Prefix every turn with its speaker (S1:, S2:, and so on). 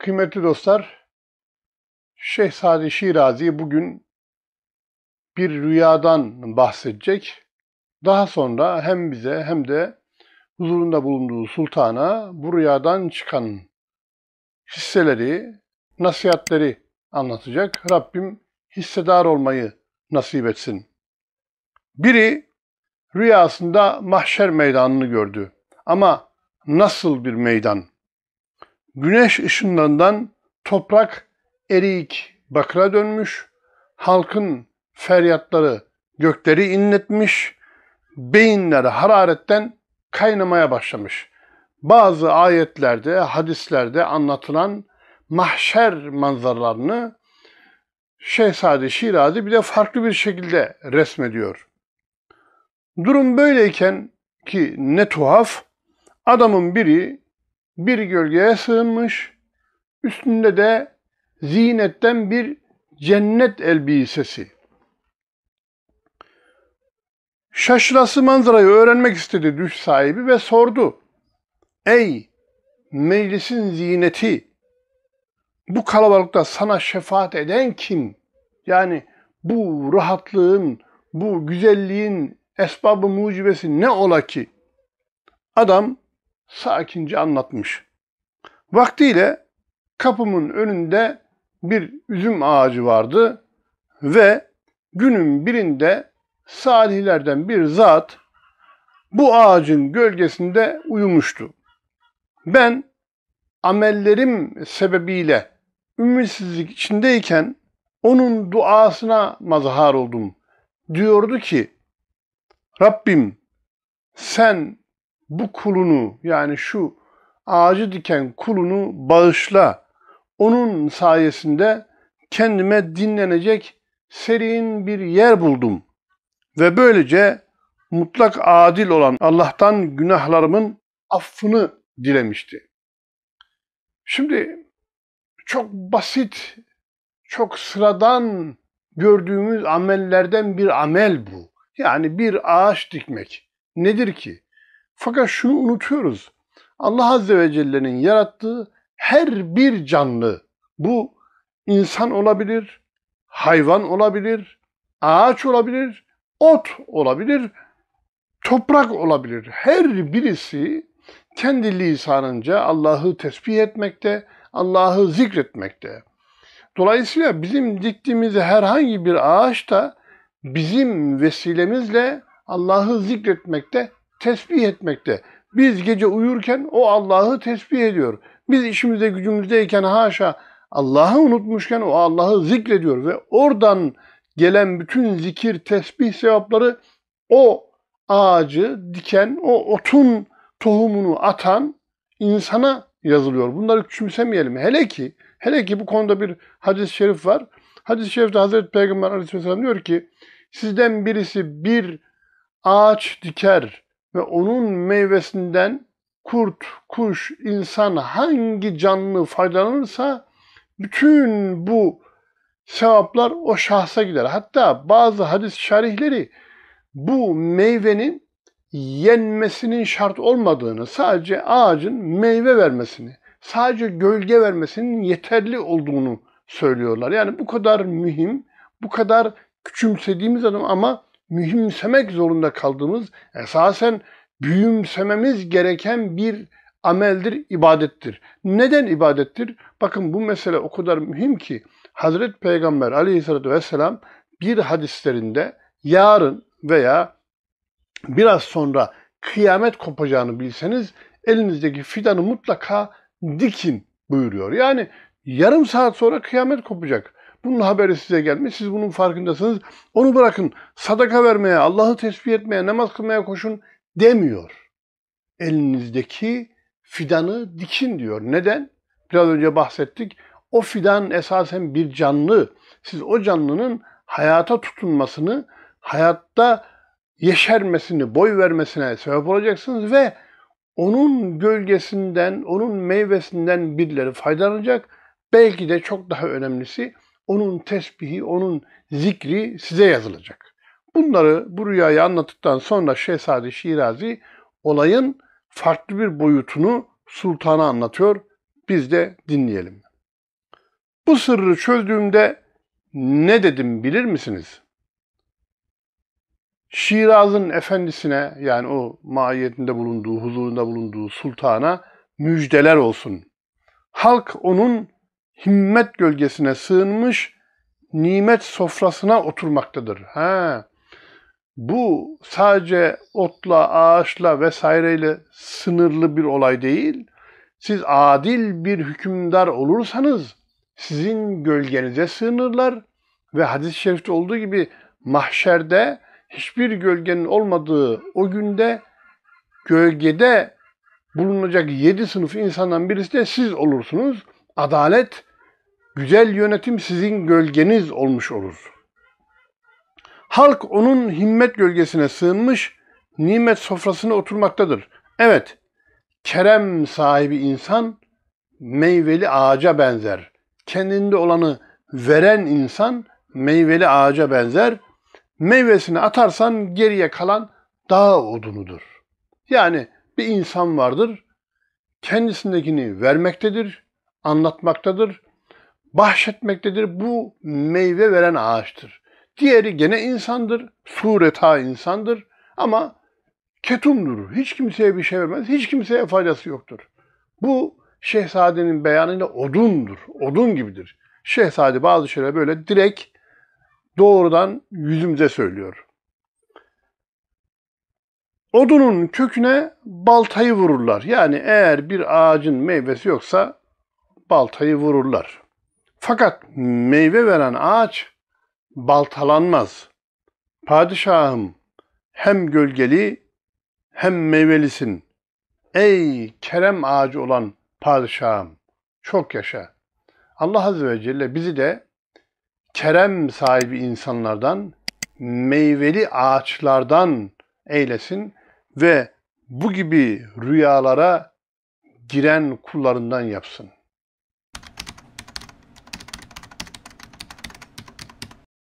S1: Kıymetli dostlar, Şehzade Şirazi bugün bir rüyadan bahsedecek. Daha sonra hem bize hem de huzurunda bulunduğu sultana bu rüyadan çıkan hisseleri, nasihatleri anlatacak. Rabbim hissedar olmayı nasip etsin. Biri rüyasında mahşer meydanını gördü. Ama nasıl bir meydan? Güneş ışınlandan toprak eriyik bakıra dönmüş, halkın feryatları gökleri inletmiş, beyinleri hararetten kaynamaya başlamış. Bazı ayetlerde, hadislerde anlatılan mahşer manzaralarını Şehzade Şirazi bir de farklı bir şekilde resmediyor. Durum böyleyken ki ne tuhaf, adamın biri bir gölgeye sığınmış, üstünde de zinetten bir cennet elbisesi. Şaşırası manzarayı öğrenmek istedi düş sahibi ve sordu. Ey meclisin zineti, bu kalabalıkta sana şefaat eden kim? Yani bu rahatlığın, bu güzelliğin esbabı mucibesi ne ola ki? Adam sakince anlatmış. Vaktiyle kapımın önünde bir üzüm ağacı vardı ve günün birinde salihlerden bir zat bu ağacın gölgesinde uyumuştu. Ben amellerim sebebiyle ümitsizlik içindeyken onun duasına mazhar oldum. Diyordu ki, Rabbim sen bu kulunu yani şu ağacı diken kulunu bağışla. Onun sayesinde kendime dinlenecek serin bir yer buldum. Ve böylece mutlak adil olan Allah'tan günahlarımın affını dilemişti. Şimdi çok basit, çok sıradan gördüğümüz amellerden bir amel bu. Yani bir ağaç dikmek. Nedir ki? Fakat şunu unutuyoruz. Allah Azze ve Celle'nin yarattığı her bir canlı, bu insan olabilir, hayvan olabilir, ağaç olabilir, ot olabilir, toprak olabilir. Her birisi kendi lisanınca Allah'ı tesbih etmekte, Allah'ı zikretmekte. Dolayısıyla bizim diktiğimiz herhangi bir ağaç da bizim vesilemizle Allah'ı zikretmekte tesbih etmekte. Biz gece uyurken o Allah'ı tesbih ediyor. Biz işimizde gücümüzdeyken haşa Allah'ı unutmuşken o Allah'ı zikrediyor ve oradan gelen bütün zikir, tesbih sevapları o ağacı diken, o otun tohumunu atan insana yazılıyor. Bunları küçümsemeyelim. Hele ki, hele ki bu konuda bir hadis-i şerif var. Hadis-i şerifte Hazreti Peygamber Aleyhisselam diyor ki, sizden birisi bir ağaç diker, ve onun meyvesinden kurt, kuş, insan hangi canlı faydalanırsa bütün bu sevaplar o şahsa gider. Hatta bazı hadis şarihleri bu meyvenin yenmesinin şart olmadığını, sadece ağacın meyve vermesini, sadece gölge vermesinin yeterli olduğunu söylüyorlar. Yani bu kadar mühim, bu kadar küçümsediğimiz adam ama mühimsemek zorunda kaldığımız, esasen büyümsememiz gereken bir ameldir, ibadettir. Neden ibadettir? Bakın bu mesele o kadar mühim ki Hazreti Peygamber aleyhissalatü vesselam bir hadislerinde yarın veya biraz sonra kıyamet kopacağını bilseniz elinizdeki fidanı mutlaka dikin buyuruyor. Yani yarım saat sonra kıyamet kopacak. Bunun haberi size gelmiş. Siz bunun farkındasınız. Onu bırakın. Sadaka vermeye, Allah'ı tesbih etmeye, namaz kılmaya koşun demiyor. Elinizdeki fidanı dikin diyor. Neden? Biraz önce bahsettik. O fidan esasen bir canlı. Siz o canlının hayata tutunmasını, hayatta yeşermesini, boy vermesine sebep olacaksınız ve onun gölgesinden, onun meyvesinden birileri faydalanacak. Belki de çok daha önemlisi onun tesbihi, onun zikri size yazılacak. Bunları bu rüyayı anlattıktan sonra Şehzade Şirazi olayın farklı bir boyutunu sultana anlatıyor. Biz de dinleyelim. Bu sırrı çözdüğümde ne dedim bilir misiniz? Şiraz'ın efendisine yani o maiyetinde bulunduğu, huzurunda bulunduğu sultana müjdeler olsun. Halk onun himmet gölgesine sığınmış, nimet sofrasına oturmaktadır. Ha. Bu sadece otla, ağaçla vesaireyle sınırlı bir olay değil. Siz adil bir hükümdar olursanız sizin gölgenize sığınırlar ve hadis-i şerifte olduğu gibi mahşerde hiçbir gölgenin olmadığı o günde gölgede bulunacak yedi sınıf insandan birisi de siz olursunuz. Adalet, güzel yönetim sizin gölgeniz olmuş olur. Halk onun himmet gölgesine sığınmış, nimet sofrasına oturmaktadır. Evet, kerem sahibi insan meyveli ağaca benzer. Kendinde olanı veren insan meyveli ağaca benzer. Meyvesini atarsan geriye kalan dağ odunudur. Yani bir insan vardır, kendisindekini vermektedir, anlatmaktadır, bahşetmektedir. Bu meyve veren ağaçtır. Diğeri gene insandır, sureta insandır ama ketumdur. Hiç kimseye bir şey vermez, hiç kimseye faydası yoktur. Bu şehzadenin beyanıyla odundur, odun gibidir. Şehzade bazı şeyleri böyle direkt doğrudan yüzümüze söylüyor. Odunun köküne baltayı vururlar. Yani eğer bir ağacın meyvesi yoksa baltayı vururlar. Fakat meyve veren ağaç baltalanmaz. Padişahım hem gölgeli hem meyvelisin. Ey kerem ağacı olan padişahım çok yaşa. Allah Azze ve Celle bizi de kerem sahibi insanlardan, meyveli ağaçlardan eylesin ve bu gibi rüyalara giren kullarından yapsın.